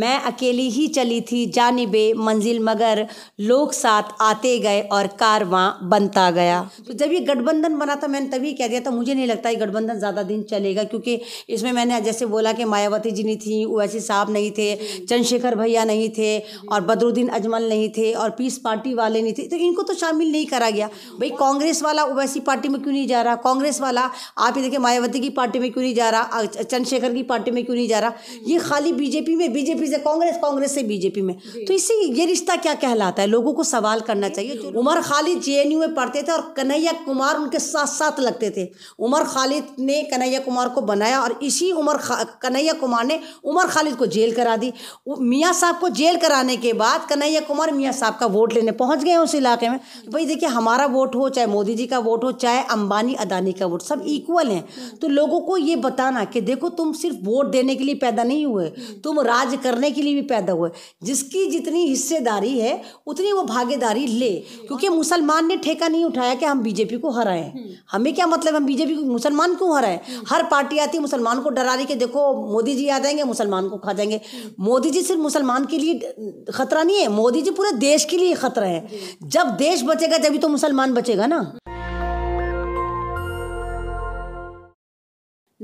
मैं अकेली ही चली थी जानिबे मंजिल मगर लोग साथ आते गए और कार वहाँ बनता गया तो जब ये गठबंधन बना था मैंने तभी कह दिया था मुझे नहीं लगता ये गठबंधन ज़्यादा दिन चलेगा क्योंकि इसमें मैंने जैसे बोला कि मायावती जी नहीं थी ओवैसी साहब नहीं थे चंद्रशेखर भैया नहीं थे और बदरुद्दीन अजमल नहीं थे और पीस पार्टी वाले नहीं थे तो इनको तो शामिल नहीं करा गया भाई कांग्रेस वाला ओवैसी पार्टी में क्यों नहीं जा रहा कांग्रेस वाला आप ही देखिए मायावती की पार्टी में क्यों नहीं जा रहा चंद्रशेखर की पार्टी में क्यों नहीं जा रहा ये खाली बीजेपी में बीजेपी से कांग्रेस कांग्रेस से बीजेपी में तो इससे ये रिश्ता क्या कहलाता है लोगों को सवाल करना चाहिए उमर खालिद जे में पढ़ते थे और कन्हैया कुमार उनके साथ साथ लगते थे उमर खालिद ने कन्हैया कुमार को बनाया और इसी उमर कन्हैया कुमार ने उमर खालिद को जेल करा दी मियाँ साहब को जेल कराने के बाद कन्हैया कुमार मियाँ साहब का वोट लेने पहुँच गए उस इलाके में भाई देखिए हमारा वोट हो चाहे मोदी जी का वोट हो चाहे अंबानी अदानी का वोट सब इक्वल हैं तो लोगों को ये बताना कि देखो तुम सिर्फ वोट देने के लिए पैदा नहीं हुए तुम राज कार्य करने के लिए भी पैदा हुए जिसकी जितनी हिस्सेदारी है उतनी वो भागीदारी ले क्योंकि मुसलमान ने ठेका नहीं उठाया कि हम बीजेपी को हराएं हम्म। हमें क्या मतलब हम बीजेपी को मुसलमान क्यों हराएं हम्म। हर पार्टी आती है मुसलमान को डरा रही कि देखो मोदी जी आ जाएंगे मुसलमान को खा जाएंगे हम्म। मोदी जी सिर्फ मुसलमान के लिए खतरा नहीं है मोदी जी पूरे देश के लिए खतरा है जब देश बचेगा तभी तो मुसलमान बचेगा ना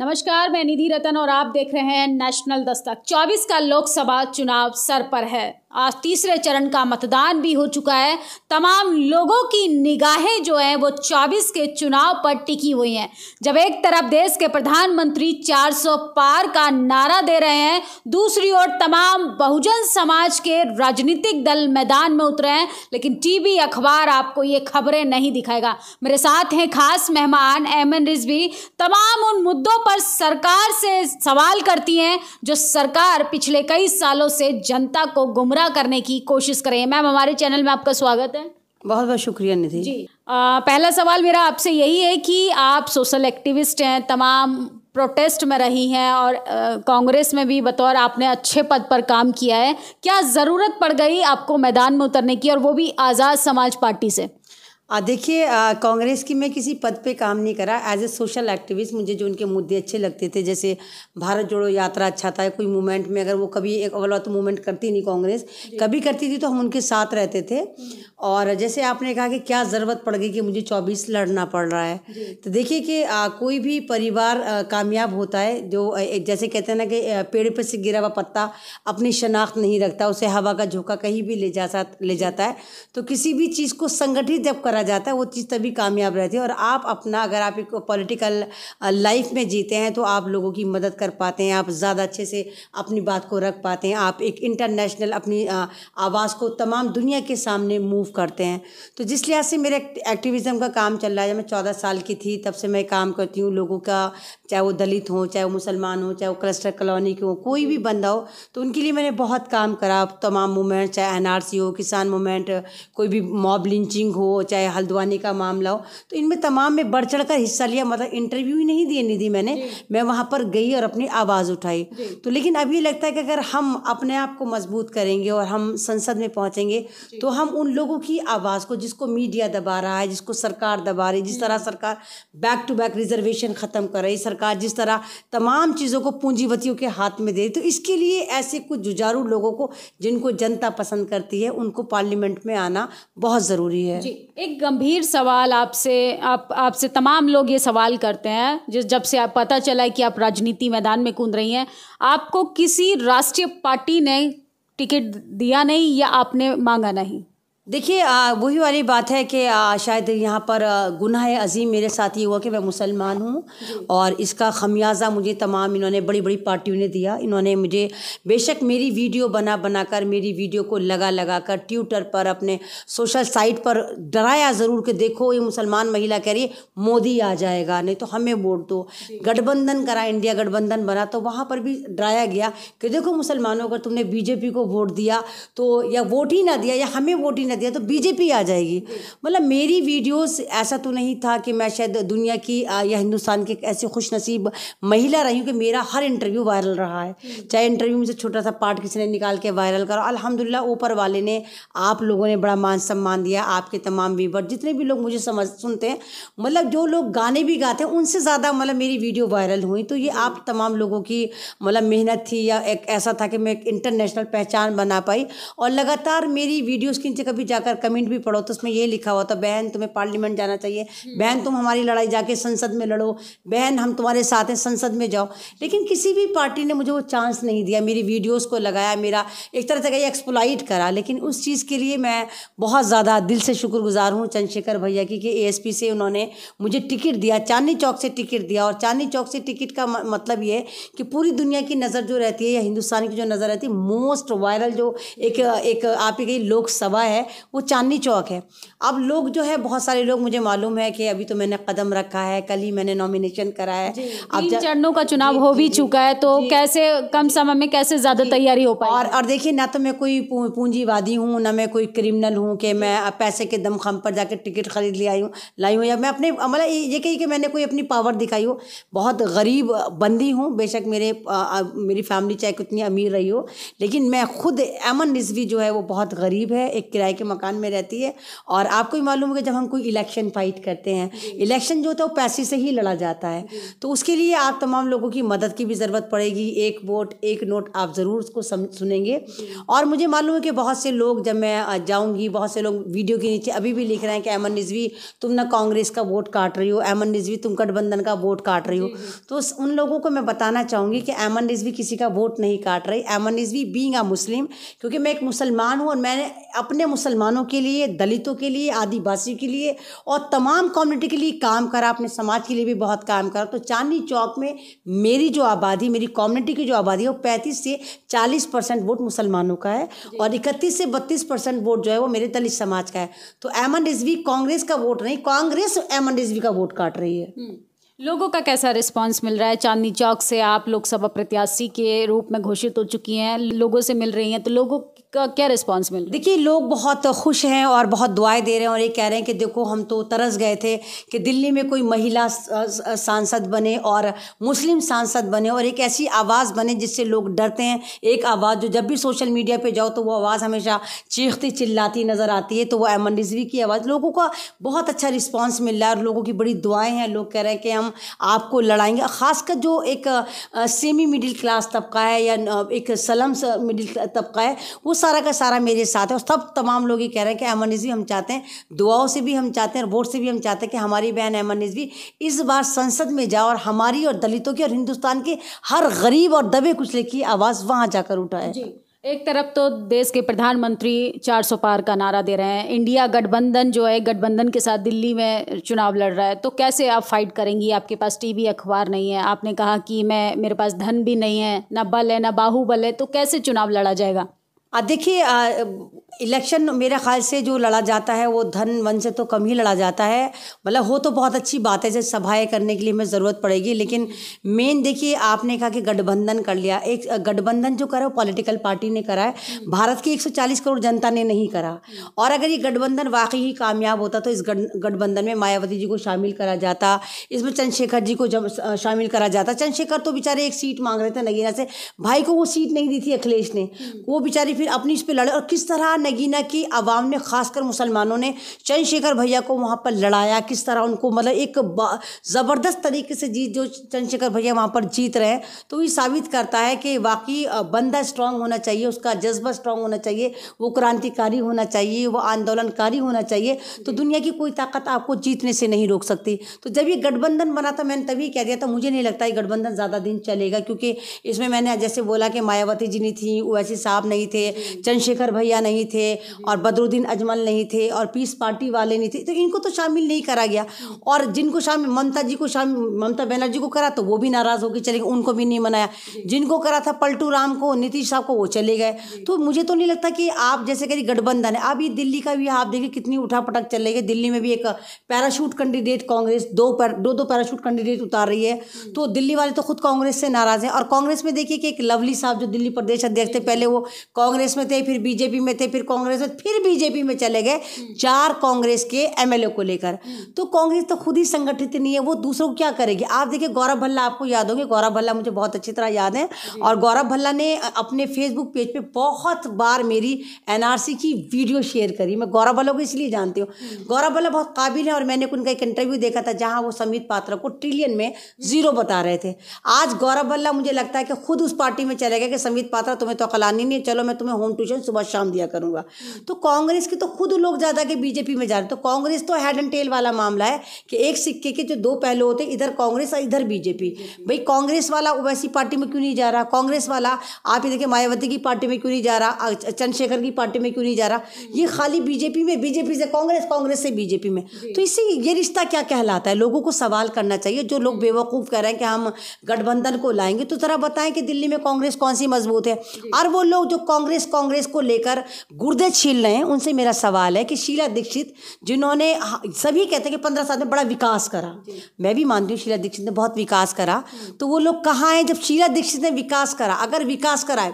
नमस्कार मैं निधि रतन और आप देख रहे हैं नेशनल दस्तक 24 का लोकसभा चुनाव सर पर है आज तीसरे चरण का मतदान भी हो चुका है तमाम लोगों की निगाहें जो हैं वो 24 के चुनाव पर टिकी हुई हैं जब एक तरफ देश के प्रधानमंत्री 400 पार का नारा दे रहे हैं दूसरी ओर तमाम बहुजन समाज के राजनीतिक दल मैदान में उतरे हैं लेकिन टीवी अखबार आपको ये खबरें नहीं दिखाएगा मेरे साथ हैं खास मेहमान एम एन रिजवी तमाम उन मुद्दों पर सरकार से सवाल करती हैं जो सरकार पिछले कई सालों से जनता को गुमराह करने की कोशिश कर रही है मैम हमारे चैनल में आपका स्वागत है बहुत बहुत शुक्रिया निधि जी आ, पहला सवाल मेरा आपसे यही है कि आप सोशल एक्टिविस्ट हैं तमाम प्रोटेस्ट में रही हैं और कांग्रेस में भी बतौर आपने अच्छे पद पर काम किया है क्या ज़रूरत पड़ गई आपको मैदान में उतरने की और वो भी आज़ाद समाज पार्टी से देखिए कांग्रेस की मैं किसी पद पे काम नहीं करा एज ए सोशल एक्टिविस्ट मुझे जो उनके मुद्दे अच्छे लगते थे जैसे भारत जोड़ो यात्रा अच्छा था कोई मूवमेंट में अगर वो कभी एक अवला तो मूवमेंट करती नहीं कांग्रेस कभी करती थी तो हम उनके साथ रहते थे हम्म। और जैसे आपने कहा कि क्या ज़रूरत पड़ गई कि मुझे चौबीस लड़ना पड़ रहा है तो देखिए कि कोई भी परिवार कामयाब होता है जो जैसे कहते हैं ना कि पेड़ पर से गिरा हुआ पत्ता अपनी शनाख्त नहीं रखता उसे हवा का झोंका कहीं भी ले जा ले जाता है तो किसी भी चीज़ को संगठित जब करा करा जाता है वो चीज़ तभी कामयाब रहती है और आप अपना अगर आप एक पॉलिटिकल लाइफ में जीते हैं तो आप लोगों की मदद कर पाते हैं आप ज़्यादा अच्छे से अपनी बात को रख पाते हैं आप एक इंटरनेशनल अपनी आवाज़ को तमाम दुनिया के सामने मूव करते हैं तो जिस लिहाज से मेरे एक्टिविज़म का काम चल रहा है मैं चौदह साल की थी तब से मैं काम करती हूँ लोगों का चाहे वो दलित हों चाहे वो मुसलमान हों चाहे वो क्लस्टर कॉलोनी के हों कोई भी बंदा हो तो उनके लिए मैंने बहुत काम करा तमाम मूवमेंट चाहे एनआरसी हो किसान मूवमेंट कोई भी मॉब लिंचिंग हो चाहे हल्द्वानी का मामला हो तो इनमें तमाम में बढ़ चढ़ कर हिस्सा लिया मतलब इंटरव्यू ही नहीं दिए निधि मैंने मैं वहाँ पर गई और अपनी आवाज़ उठाई तो लेकिन अब ये लगता है कि अगर हम अपने आप को मजबूत करेंगे और हम संसद में पहुँचेंगे तो हम उन लोगों की आवाज़ को जिसको मीडिया दबा रहा है जिसको सरकार दबा रही जिस तरह सरकार बैक टू बैक रिजर्वेशन ख़त्म कर रही सरकार जिस तरह तमाम चीज़ों को पूंजीपतियों के हाथ में दे रही तो इसके लिए ऐसे कुछ जुजारू लोगों को जिनको जनता पसंद करती है उनको पार्लियामेंट में आना बहुत ज़रूरी है जी एक गंभीर सवाल आपसे आप आपसे तमाम लोग ये सवाल करते हैं जिस जब से आप पता चला है कि आप राजनीति मैदान में कूद रही हैं आपको किसी राष्ट्रीय पार्टी ने टिकट दिया नहीं या आपने मांगा नहीं देखिए वही वाली बात है कि शायद यहाँ पर गुनाह अजीम मेरे साथ ये हुआ कि मैं मुसलमान हूँ और इसका खमियाजा मुझे तमाम इन्होंने बड़ी बड़ी पार्टियों ने दिया इन्होंने मुझे बेशक मेरी वीडियो बना बना कर मेरी वीडियो को लगा लगा कर ट्विटर पर अपने सोशल साइट पर डराया ज़रूर कि देखो ये मुसलमान महिला कह रही है मोदी आ जाएगा नहीं तो हमें वोट दो गठबंधन करा इंडिया गठबंधन बना तो वहाँ पर भी डराया गया कि देखो मुसलमानों अगर तुमने बीजेपी को वोट दिया तो या वोट ही ना दिया या हमें वोट ही ना दिया तो बीजेपी आ जाएगी मतलब मेरी वीडियोस ऐसा तो नहीं था कि मैं शायद दुनिया की या हिंदुस्तान की ऐसी खुश नसीब महिला रही हूँ कि मेरा हर इंटरव्यू वायरल रहा है चाहे इंटरव्यू में से छोटा सा पार्ट किसी ने निकाल के वायरल करा अलहमदिल्ला ऊपर वाले ने आप लोगों ने बड़ा मान सम्मान दिया आपके तमाम व्यूवर जितने भी लोग मुझे समझ सुनते हैं मतलब जो लोग गाने भी गाते हैं उनसे ज़्यादा मतलब मेरी वीडियो वायरल हुई तो ये आप तमाम लोगों की मतलब मेहनत थी या एक ऐसा था कि मैं एक इंटरनेशनल पहचान बना पाई और लगातार मेरी वीडियोज़ की कभी जाकर कमेंट भी पढ़ो तो उसमें ये लिखा हुआ था बहन तुम्हें पार्लियामेंट जाना चाहिए बहन तुम हमारी लड़ाई जाके संसद में लड़ो बहन हम तुम्हारे साथ हैं संसद में जाओ लेकिन किसी भी पार्टी ने मुझे वो चांस नहीं दिया मेरी वीडियोस को लगाया मेरा एक तरह से कहीं एक्सप्लाइट करा लेकिन उस चीज़ के लिए मैं बहुत ज़्यादा दिल से शुक्रगुजार हूँ चंद्रशेखर भैया की कि ए से उन्होंने मुझे टिकट दिया चांदनी चौक से टिकट दिया और चांदनी चौक से टिकट का मतलब ये कि पूरी दुनिया की नज़र जो रहती है या हिंदुस्तान की जो नज़र रहती है मोस्ट वायरल जो एक एक ही गई लोकसभा है वो चांदनी चौक है अब लोग जो है बहुत सारे लोग मुझे मालूम है कि अभी तो मैंने कदम रखा है कल ही मैंने नॉमिनेशन करा है अब चरणों का चुनाव हो भी चुका है तो कैसे कम समय में कैसे ज़्यादा तैयारी हो पाए और और देखिए ना तो मैं कोई पूंजीवादी हूँ ना मैं कोई क्रिमिनल हूँ कि मैं पैसे के दमखम पर जाकर टिकट खरीद ले आई हूँ लाई हूँ या मैं अपने मतलब ये कही कि मैंने कोई अपनी पावर दिखाई हो बहुत गरीब बंदी हूँ बेशक मेरे मेरी फैमिली चाहे कितनी अमीर रही हो लेकिन मैं खुद एमन रिजवी जो है वो बहुत गरीब है एक किराए के मकान में रहती है और आपको भी मालूम होगा जब हम कोई इलेक्शन फाइट करते हैं इलेक्शन जो होता है वो पैसे से ही लड़ा जाता है तो उसके लिए आप तमाम लोगों की मदद की भी ज़रूरत पड़ेगी एक वोट एक नोट आप ज़रूर उसको सुनेंगे और मुझे मालूम है कि बहुत से लोग जब मैं जाऊँगी बहुत से लोग वीडियो के नीचे अभी भी लिख रहे हैं कि अमन रिजवी तुम ना कांग्रेस का वोट काट रही हो अमन रिजवी तुम गठबंधन का वोट काट रही हो तो उन लोगों को मैं बताना चाहूँगी कि अमन रिजवी किसी का वोट नहीं काट रही अमन रिजवी बींग अ मुस्लिम क्योंकि मैं एक मुसलमान हूँ और मैंने अपने मुसलमान मुसलमानों के लिए दलितों के लिए आदिवासी के लिए और तमाम कम्युनिटी के लिए काम करा अपने समाज के लिए भी बहुत काम करा तो चांदनी चौक में मेरी जो आबादी मेरी कम्युनिटी की जो आबादी है वो पैंतीस से चालीस परसेंट वोट मुसलमानों का है और इकतीस से बत्तीस परसेंट वोट जो है वो मेरे दलित समाज का है तो एमन रिजवी कांग्रेस का वोट नहीं कांग्रेस एमन रिजवी का वोट काट रही है हम्म। लोगों का कैसा रिस्पांस मिल रहा है चांदनी चौक से आप लोकसभा प्रत्याशी के रूप में घोषित हो चुकी हैं लोगों से मिल रही हैं तो लोगों का क्या रिस्पांस मिल देखिए लोग बहुत खुश हैं और बहुत दुआएं दे रहे हैं और ये कह रहे हैं कि देखो हम तो तरस गए थे कि दिल्ली में कोई महिला सांसद बने और मुस्लिम सांसद बने और एक ऐसी आवाज़ बने जिससे लोग डरते हैं एक आवाज़ जो जब भी सोशल मीडिया पे जाओ तो वो आवाज़ हमेशा चीखती चिल्लाती नज़र आती है तो वो अमन रिजवी की आवाज़ लोगों का बहुत अच्छा रिस्पॉन्स मिल रहा है और लोगों की बड़ी दुआएँ हैं लोग कह रहे हैं कि हम आपको लड़ाएंगे ख़ासकर जो एक सेमी मिडिल क्लास तबका है या एक सलम मिडिल तबका है वो सारा का सारा मेरे साथ है और सब तमाम लोग ये कह रहे हैं कि अमन निजी हम चाहते हैं दुआओं से भी हम चाहते हैं और वोट से भी हम चाहते हैं कि हमारी बहन अमन निजी इस बार संसद में जाओ और हमारी और दलितों की और हिंदुस्तान के हर गरीब और दबे कुचले की आवाज़ वहाँ जाकर उठाए एक तरफ तो देश के प्रधानमंत्री 400 पार का नारा दे रहे हैं इंडिया गठबंधन जो है गठबंधन के साथ दिल्ली में चुनाव लड़ रहा है तो कैसे आप फाइट करेंगी आपके पास टीवी अखबार नहीं है आपने कहा कि मैं मेरे पास धन भी नहीं है ना बल है ना बाहुबल है तो कैसे चुनाव लड़ा जाएगा देखिए इलेक्शन मेरे ख्याल से जो लड़ा जाता है वो धन वन से तो कम ही लड़ा जाता है मतलब हो तो बहुत अच्छी बात है जैसे सभाएं करने के लिए हमें ज़रूरत पड़ेगी लेकिन मेन देखिए आपने कहा कि गठबंधन कर लिया एक गठबंधन जो करा वो पॉलिटिकल पार्टी ने करा है हम्म। भारत की 140 करोड़ जनता ने नहीं करा हम्म। और अगर ये गठबंधन वाकई ही कामयाब होता तो इस गठबंधन में मायावती जी को शामिल करा जाता इसमें चंद्रशेखर जी को शामिल करा जाता चंद्रशेखर तो बेचारे एक सीट मांग रहे थे नगीना से भाई को वो सीट नहीं दी थी अखिलेश ने हम्म। वो बेचारे फिर अपनी इस पर लड़े और किस तरह नगीना की आवाम ने खासकर मुसलमानों ने चंद्रशेखर भैया को वहाँ पर लड़ाया किस तरह उनको मतलब एक ज़बरदस्त तरीके से जीत जो चंद्रशेखर भैया वहाँ पर जीत रहे हैं तो ये साबित करता है कि वाकई बंदा स्ट्रांग होना चाहिए उसका जज्बा स्ट्रांग होना चाहिए वो क्रांतिकारी होना चाहिए वो आंदोलनकारी होना चाहिए तो दुनिया की कोई ताकत आपको जीतने से नहीं रोक सकती तो जब ये गठबंधन बना था मैंने तभी कह दिया था मुझे नहीं लगता ये गठबंधन ज़्यादा दिन चलेगा क्योंकि इसमें मैंने जैसे बोला कि मायावती जी नहीं थी ओवैसी साहब नहीं थे चंद्रशेखर भैया नहीं थे और बदरुद्दीन अजमल नहीं थे और पीस पार्टी वाले नहीं थे तो इनको तो शामिल नहीं करा गया और जिनको शामिल ममता जी को शामिल ममता बनर्जी को करा तो वो भी नाराज़ होकर चले गए उनको भी नहीं मनाया जिनको करा था पलटू राम को नीतीश साहब को वो चले गए तो मुझे तो नहीं लगता कि आप जैसे कह गठबंधन है अभी ये दिल्ली का भी आप देखिए कितनी उठा पटक चले गए दिल्ली में भी एक पैराशूट कैंडिडेट कांग्रेस दो पर, दो दो पैराशूट कैंडिडेट उतार रही है तो दिल्ली वाले तो खुद कांग्रेस से नाराज़ हैं और कांग्रेस में देखिए कि एक लवली साहब जो दिल्ली प्रदेश अध्यक्ष थे पहले वो कांग्रेस कांग्रेस में थे फिर बीजेपी में थे फिर कांग्रेस में फिर बीजेपी में चले गए चार कांग्रेस के एमएलए को लेकर तो कांग्रेस तो खुद ही संगठित नहीं है वो दूसरों को क्या करेगी आप देखिए गौरव भल्ला आपको याद होंगे गौरव भल्ला मुझे बहुत अच्छी तरह याद है और गौरव भल्ला ने अपने फेसबुक पेज पर बहुत बार मेरी एनआरसी की वीडियो शेयर करी मैं गौरव भल्ला को इसलिए जानती हूँ हम्म। गौरव भल्ला बहुत काबिल है और मैंने उनका एक इंटरव्यू देखा था जहाँ वो समित पात्रा को ट्रिलियन में जीरो बता रहे थे आज गौरव भल्ला मुझे लगता है कि खुद उस पार्टी में चले गए कि समित पात्रा तुम्हें तो अकलानी नहीं चलो मैं तुम्हें मैं होम ट्यूशन सुबह शाम दिया करूँगा तो कांग्रेस के तो खुद लोग ज़्यादा के बीजेपी में जा रहे तो कांग्रेस तो हेड एंड टेल वाला मामला है कि एक सिक्के के जो दो पहलू होते हैं इधर कांग्रेस और इधर बीजेपी भाई कांग्रेस वाला ओवैसी पार्टी में क्यों नहीं जा रहा कांग्रेस वाला आप ही देखिए मायावती की पार्टी में क्यों नहीं जा रहा चंद्रशेखर की पार्टी में क्यों नहीं जा रहा ये खाली बीजेपी में बीजेपी से कांग्रेस कांग्रेस से बीजेपी में तो इससे ये रिश्ता क्या कहलाता है लोगों को सवाल करना चाहिए जो लोग बेवकूफ़ कह रहे हैं कि हम गठबंधन को लाएंगे तो ज़रा बताएं कि दिल्ली में कांग्रेस कौन सी मजबूत है और वो लोग जो कांग्रेस प्रदेश कांग्रेस को लेकर गुर्दे छील रहे हैं उनसे मेरा सवाल है कि शीला दीक्षित जिन्होंने सभी कहते हैं कि पंद्रह साल में बड़ा विकास करा मैं भी मानती हूँ शीला दीक्षित ने बहुत विकास करा तो वो लोग कहाँ हैं जब शीला दीक्षित ने विकास करा अगर विकास कराए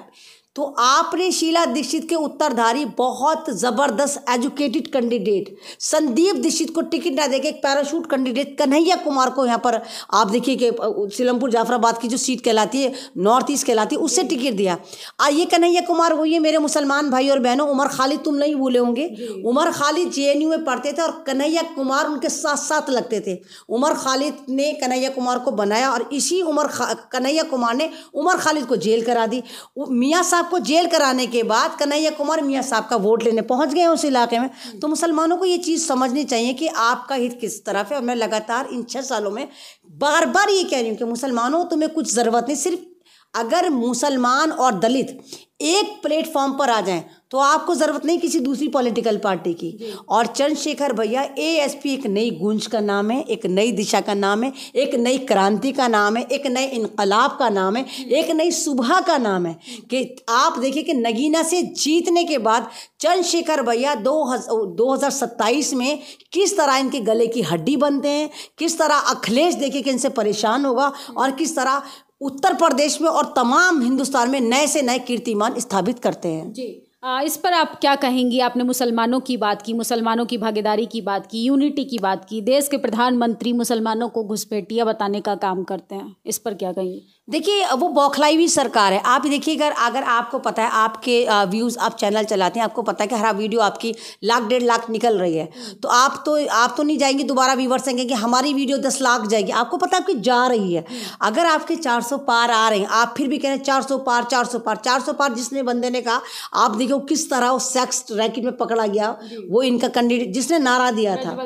तो आपने शीला दीक्षित के उत्तरधारी बहुत ज़बरदस्त एजुकेटेड कैंडिडेट संदीप दीक्षित को टिकट ना देके एक पैराशूट कैंडिडेट कन्हैया कुमार को यहाँ पर आप देखिए कि सिलमपुर जाफराबाद की जो सीट कहलाती है नॉर्थ ईस्ट कहलाती है उससे टिकट दिया आइए कन्हैया कुमार वो ये मेरे मुसलमान भाई और बहनों उमर खालिद तुम नहीं भूले होंगे उमर खालिद जे में पढ़ते थे और कन्हैया कुमार उनके साथ साथ लगते थे उमर खालिद ने कन्हैया कुमार को बनाया और इसी उमर कन्हैया कुमार ने उमर खालिद को जेल करा दी मियाँ साहब साहब को जेल कराने के बाद कन्हैया कुमार मियाँ साहब का वोट लेने पहुंच गए हैं उस इलाके में तो मुसलमानों को ये चीज़ समझनी चाहिए कि आपका हित किस तरफ है और मैं लगातार इन छः सालों में बार बार ये कह रही हूँ कि मुसलमानों तुम्हें कुछ ज़रूरत नहीं सिर्फ अगर मुसलमान और दलित एक प्लेटफॉर्म पर आ जाएं तो आपको ज़रूरत नहीं किसी दूसरी पॉलिटिकल पार्टी की और चंद्रशेखर भैया एएसपी एक नई गूंज का नाम है एक नई दिशा का नाम है एक नई क्रांति का नाम है एक नए इनकलाब का नाम है एक नई सुबह का नाम है कि आप देखिए कि नगीना से जीतने के बाद चंद्रशेखर भैया दो हज़ार में किस तरह इनके गले की हड्डी बनते हैं किस तरह अखिलेश देखे कि इनसे परेशान होगा और किस तरह उत्तर प्रदेश में और तमाम हिंदुस्तान में नए से नए कीर्तिमान स्थापित करते हैं जी आ, इस पर आप क्या कहेंगी आपने मुसलमानों की बात की मुसलमानों की भागीदारी की बात की यूनिटी की बात की देश के प्रधानमंत्री मुसलमानों को घुसपैठिया बताने का काम करते हैं इस पर क्या कहेंगी देखिए वो बौखलाई हुई सरकार है आप देखिए अगर अगर आपको पता है आपके व्यूज़ आप चैनल चलाते हैं आपको पता है कि हर वीडियो आपकी लाख डेढ़ लाख निकल रही है हम्म। तो आप तो आप तो नहीं जाएंगे दोबारा व्यूवर्स कहेंगे कि हमारी वीडियो दस लाख जाएगी आपको पता है आपकी जा रही है हम्म। अगर आपके चार सौ पार आ रहे हैं आप फिर भी कह रहे हैं चार सौ पार चार सौ पार चार सौ पार जिसने बंदे ने कहा आप देखो किस तरह वो सेक्स रैकेट में पकड़ा गया वो इनका कैंडिडेट जिसने नारा दिया था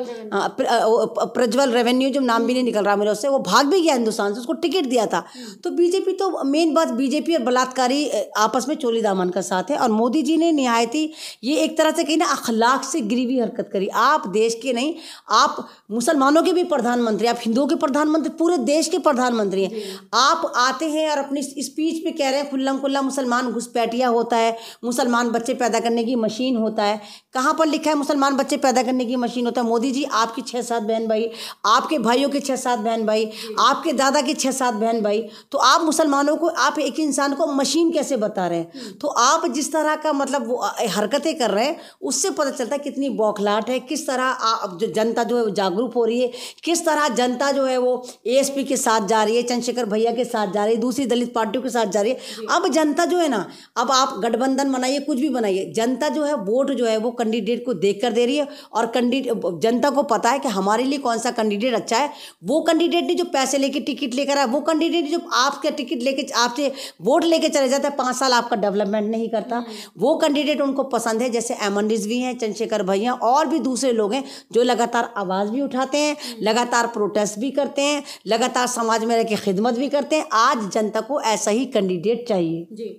प्रज्वल रेवेन्यू हाँ, जो नाम भी नहीं निकल रहा मेरे उससे वो भाग भी गया हिंदुस्तान से उसको टिकट दिया था हम्म। तो तो बीजेपी तो मेन बात बीजेपी और बलात्कारी आपस में चोली दामन का साथ है और मोदी जी ने निहायती ये एक तरह से कहीं ना अखलाक से गिरी हुई हरकत करी आप देश के नहीं आप मुसलमानों के भी प्रधानमंत्री आप हिंदुओं के प्रधानमंत्री पूरे देश के प्रधानमंत्री हैं आप आते हैं और अपनी स्पीच में कह रहे हैं खुल्लम खुल्ला मुसलमान घुसपैठिया होता है मुसलमान बच्चे पैदा करने की मशीन होता है कहाँ पर लिखा है मुसलमान बच्चे पैदा करने की मशीन होता है मोदी जी आपकी छः सात बहन भाई आपके भाइयों के छः सात बहन भाई आपके दादा के छः सात बहन भाई तो तो आप मुसलमानों को आप एक इंसान को मशीन कैसे बता रहे हैं हम्म। तो आप जिस तरह का मतलब वो हरकतें कर रहे हैं उससे पता चलता है कितनी बौखलाहट है किस तरह आप जो जनता जो है वो जागरूक हो रही है किस तरह जनता जो है वो ए के साथ जा रही है चंद्रशेखर भैया के साथ जा रही है दूसरी दलित पार्टियों के साथ जा रही है अब जनता जो है ना अब आप गठबंधन बनाइए कुछ भी बनाइए जनता जो है वोट जो है वो कैंडिडेट को देख कर दे रही है और कैंडिडेट जनता को पता है कि हमारे लिए कौन सा कैंडिडेट अच्छा है वो कैंडिडेट ने जो पैसे लेके टिकट लेकर आया वो कैंडिडेट जो आप आपके टिकट लेके आपसे वोट लेके चले जाते हैं पाँच साल आपका डेवलपमेंट नहीं करता हम्म। वो कैंडिडेट उनको पसंद है जैसे एम रिजवी हैं चंद्रशेखर भैया और भी दूसरे लोग हैं जो लगातार आवाज़ भी उठाते हैं हम्म। लगातार प्रोटेस्ट भी करते हैं लगातार समाज में रह के खिदमत भी करते हैं आज जनता को ऐसा ही कैंडिडेट चाहिए जी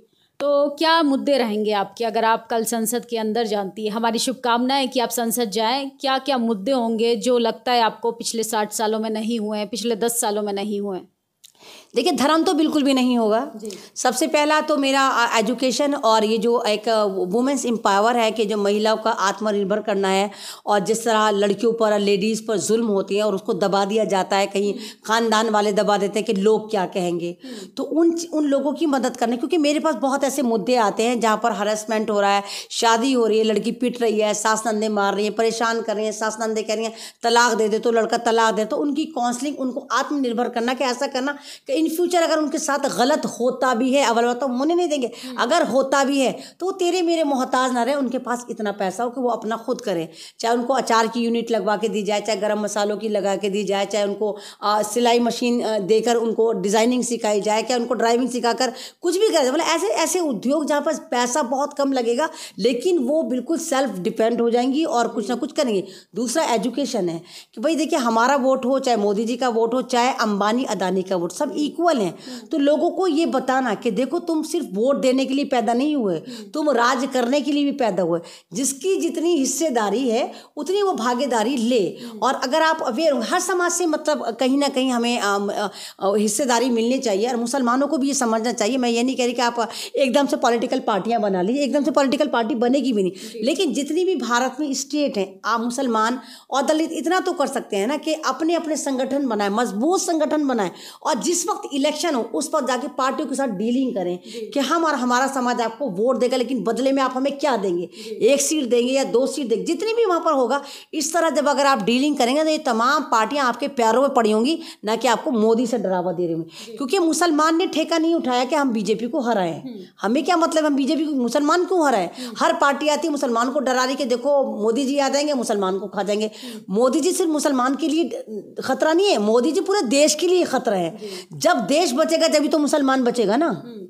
तो क्या मुद्दे रहेंगे आपके अगर आप कल संसद के अंदर जानती है हमारी शुभकामनाएं कि आप संसद जाएं क्या क्या मुद्दे होंगे जो लगता है आपको पिछले साठ सालों में नहीं हुए हैं पिछले दस सालों में नहीं हुए हैं देखिए धर्म तो बिल्कुल भी नहीं होगा सबसे पहला तो मेरा एजुकेशन और ये जो एक वुमेंस एम्पावर है कि जो महिलाओं का आत्मनिर्भर करना है और जिस तरह लड़कियों पर लेडीज़ पर जुल्म होती है और उसको दबा दिया जाता है कहीं ख़ानदान वाले दबा देते हैं कि लोग क्या कहेंगे हम्म। तो उन उन लोगों की मदद करना क्योंकि मेरे पास बहुत ऐसे मुद्दे आते हैं जहाँ पर हरासमेंट हो रहा है शादी हो रही है लड़की पिट रही है सास नंदे मार रही है परेशान कर रही है सास नंदे कह रही हैं तलाक दे दे तो लड़का तलाक दे तो उनकी काउंसलिंग उनको आत्मनिर्भर करना कि ऐसा करना कि इन फ्यूचर अगर उनके साथ गलत होता भी है अवल तो होने नहीं देंगे हम्म। अगर होता भी है तो वो तेरे मेरे मोहताज ना रहे उनके पास इतना पैसा हो कि वो अपना खुद करें चाहे उनको अचार की यूनिट लगवा के दी जाए चाहे गर्म मसालों की लगा के दी जाए चाहे उनको सिलाई मशीन देकर उनको डिज़ाइनिंग सिखाई जाए चाहे उनको ड्राइविंग कर कुछ भी कर मतलब ऐसे ऐसे उद्योग जहाँ पर पैसा बहुत कम लगेगा लेकिन वो बिल्कुल सेल्फ डिपेंड हो जाएंगी और कुछ ना कुछ करेंगे दूसरा एजुकेशन है कि भाई देखिए हमारा वोट हो चाहे मोदी जी का वोट हो चाहे अंबानी अदानी का वोट सब ई इक्वल हैं तो लोगों को ये बताना कि देखो तुम सिर्फ वोट देने के लिए पैदा नहीं हुए तुम राज करने के लिए भी पैदा हुए जिसकी जितनी हिस्सेदारी है उतनी वो भागीदारी ले और अगर आप अवेयर हर समाज से मतलब कहीं ना कहीं हमें हिस्सेदारी मिलनी चाहिए और मुसलमानों को भी ये समझना चाहिए मैं ये नहीं कह रही कि आप एकदम से पॉलिटिकल पार्टियाँ बना लीजिए एकदम से पॉलिटिकल पार्टी बनेगी भी नहीं लेकिन जितनी भी भारत में स्टेट हैं आप मुसलमान और दलित इतना तो कर सकते हैं ना कि अपने अपने संगठन बनाए मजबूत संगठन बनाए और जिस वक्त वक्त इलेक्शन हो उस वक्त जाके पार्टियों के साथ डीलिंग करें कि हम और हमारा समाज आपको वोट देगा लेकिन बदले में आप हमें क्या देंगे एक सीट देंगे या दो सीट देंगे जितनी भी वहाँ पर होगा इस तरह जब अगर आप डीलिंग करेंगे तो ये तमाम पार्टियाँ आपके प्यारों में पड़ी होंगी ना कि आपको मोदी से डरावा दे रही होंगी क्योंकि मुसलमान ने ठेका नहीं उठाया कि हम बीजेपी को हराएं हम्म। हमें क्या मतलब हम बीजेपी को मुसलमान क्यों हराएं हम्म। हर पार्टी आती है मुसलमान को डरा रही कि देखो मोदी जी आ जाएंगे मुसलमान को खा जाएंगे हम्म। मोदी जी सिर्फ मुसलमान के लिए खतरा नहीं है मोदी जी पूरे देश के लिए खतरा है जब जब देश बचेगा तभी तो मुसलमान बचेगा ना हम्म।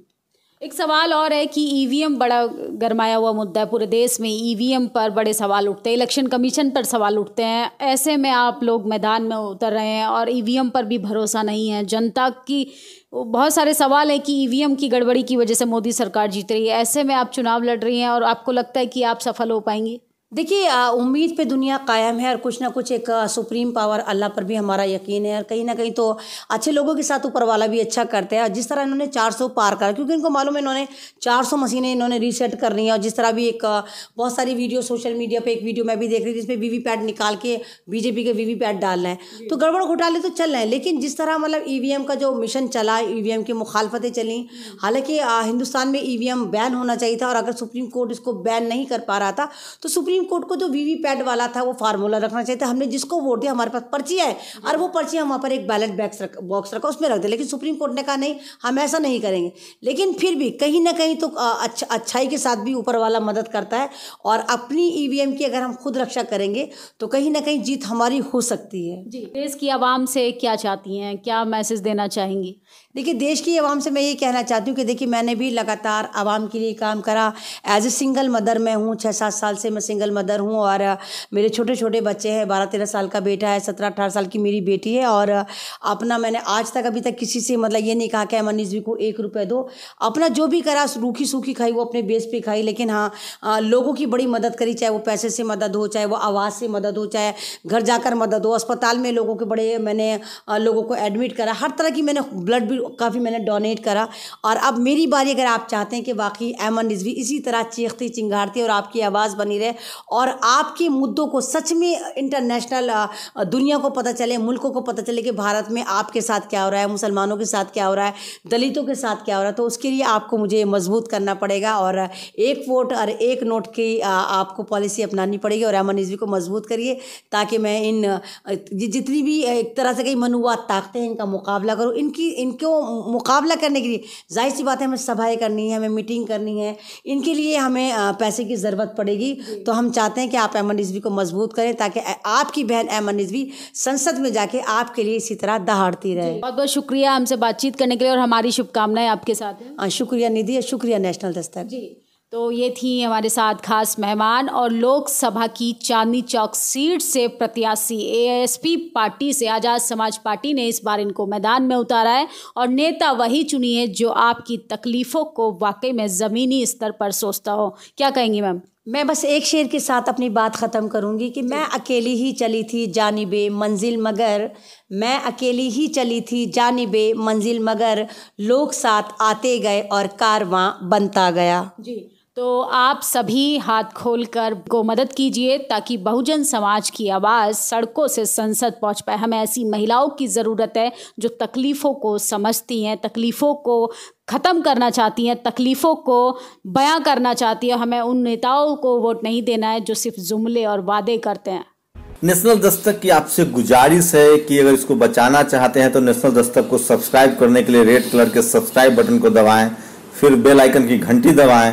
एक सवाल और है कि ईवीएम e बड़ा गरमाया हुआ मुद्दा है पूरे देश में ईवीएम e पर बड़े सवाल उठते हैं इलेक्शन कमीशन पर सवाल उठते हैं ऐसे में आप लोग मैदान में उतर रहे हैं और ईवीएम e पर भी भरोसा नहीं है जनता की बहुत सारे सवाल हैं कि ईवीएम की गड़बड़ी की वजह से मोदी सरकार जीत रही है ऐसे में आप चुनाव लड़ रही हैं और आपको लगता है कि आप सफल हो पाएंगी देखिए उम्मीद पे दुनिया कायम है और कुछ ना कुछ एक सुप्रीम पावर अल्लाह पर भी हमारा यकीन है और कहीं ना कहीं तो अच्छे लोगों के साथ ऊपर वाला भी अच्छा करते हैं और जिस तरह इन्होंने 400 पार करा क्योंकि इनको मालूम है इन्होंने 400 मशीनें इन्होंने रीसेट करनी है और जिस तरह भी एक बहुत सारी वीडियो सोशल मीडिया पर एक वीडियो मैं भी देख रही थी जिसमें वी निकाल के बीजेपी के वी डालना है तो गड़बड़ घोटाले तो चल रहे हैं लेकिन जिस तरह मतलब ई e का जो मिशन चला ई e की मुखालफतें चलें हालाँकि हिंदुस्तान में ई e बैन होना चाहिए था और अगर सुप्रीम कोर्ट इसको बैन नहीं कर पा रहा था तो सुप्रीम सुप्रीम कोर्ट को जो वीवीपैट वाला था वो फार्मूला रखना चाहिए था हमने जिसको वोट दिया हमारे पास पर्ची है और वो पर्ची हम वहाँ पर एक बैलेट बॉक्स रख बॉक्स रखा उसमें रख दे लेकिन सुप्रीम कोर्ट ने कहा नहीं हम ऐसा नहीं करेंगे लेकिन फिर भी कहीं ना कहीं तो अच्छा अच्छाई के साथ भी ऊपर वाला मदद करता है और अपनी ई की अगर हम खुद रक्षा करेंगे तो कहीं ना कहीं जीत हमारी हो सकती है जी देश की आवाम से क्या चाहती हैं क्या मैसेज देना चाहेंगी देखिए देश की आवाम से मैं ये कहना चाहती हूँ कि देखिए मैंने भी लगातार आवाम के लिए काम करा एज ए सिंगल मदर मैं हूँ छः सात साल से मैं सिंगल मदर हूँ और मेरे छोटे छोटे बच्चे हैं बारह तेरह साल का बेटा है सत्रह अठारह साल की मेरी बेटी है और अपना मैंने आज तक अभी तक किसी से मतलब ये नहीं कहा कि अमन रिजवी को एक रुपये दो अपना जो भी करा रूखी सूखी खाई वो अपने बेस पर खाई लेकिन हाँ लोगों की बड़ी मदद करी चाहे वो पैसे से मदद हो चाहे वो आवाज़ से मदद हो चाहे घर जाकर मदद हो अस्पताल में लोगों के बड़े मैंने लोगों को एडमिट करा हर तरह की मैंने ब्लड काफ़ी मैंने डोनेट करा और अब मेरी बारी अगर आप चाहते हैं कि वाकई एमन रिजवी इसी तरह चीखती चिंगारती और आपकी आवाज़ बनी रहे और आपके मुद्दों को सच में इंटरनेशनल दुनिया को पता चले मुल्कों को पता चले कि भारत में आपके साथ क्या हो रहा है मुसलमानों के साथ क्या हो रहा है दलितों के साथ क्या हो रहा है तो उसके लिए आपको मुझे मजबूत करना पड़ेगा और एक वोट और एक नोट की आपको पॉलिसी अपनानी पड़ेगी और एमन रिजवी को मजबूत करिए ताकि मैं इन जितनी भी एक तरह से कई मनुआत ताकते हैं इनका मुकाबला करूँ इनकी इनको मुकाबला करने के लिए जाहिर सी बात है हमें सभाएँ करनी है हमें मीटिंग करनी है इनके लिए हमें पैसे की ज़रूरत पड़ेगी तो हम चाहते हैं कि आप एमन रिजवी को मजबूत करें ताकि आपकी बहन एमन रिजवी संसद में जाके आपके लिए इसी तरह दहाड़ती रहे बहुत बहुत शुक्रिया हमसे बातचीत करने के लिए और हमारी शुभकामनाएं आपके साथ हाँ, शुक्रिया निधि शुक्रिया नेशनल दस्तक जी तो ये थी हमारे साथ खास मेहमान और लोकसभा की चांदनी चौक सीट से प्रत्याशी एएसपी पार्टी से आज़ाद समाज पार्टी ने इस बार इनको मैदान में उतारा है और नेता वही चुनी है जो आपकी तकलीफ़ों को वाकई में ज़मीनी स्तर पर सोचता हो क्या कहेंगी मैम मैं बस एक शेर के साथ अपनी बात ख़त्म करूंगी कि मैं अकेली ही चली थी जानब मंजिल मगर मैं अकेली ही चली थी जानब मंजिल मगर लोग साथ आते गए और कारवां बनता गया जी तो आप सभी हाथ खोलकर को मदद कीजिए ताकि बहुजन समाज की आवाज़ सड़कों से संसद पहुंच पाए हमें ऐसी महिलाओं की ज़रूरत है जो तकलीफ़ों को समझती हैं तकलीफ़ों को ख़त्म करना चाहती हैं तकलीफ़ों को बयां करना चाहती है हमें उन नेताओं को वोट नहीं देना है जो सिर्फ जुमले और वादे करते हैं नेशनल दस्तक की आपसे गुजारिश है कि अगर इसको बचाना चाहते हैं तो नेशनल दस्तक को सब्सक्राइब करने के लिए रेड कलर के सब्सक्राइब बटन को दबाएं फिर बेल आइकन की घंटी दबाएं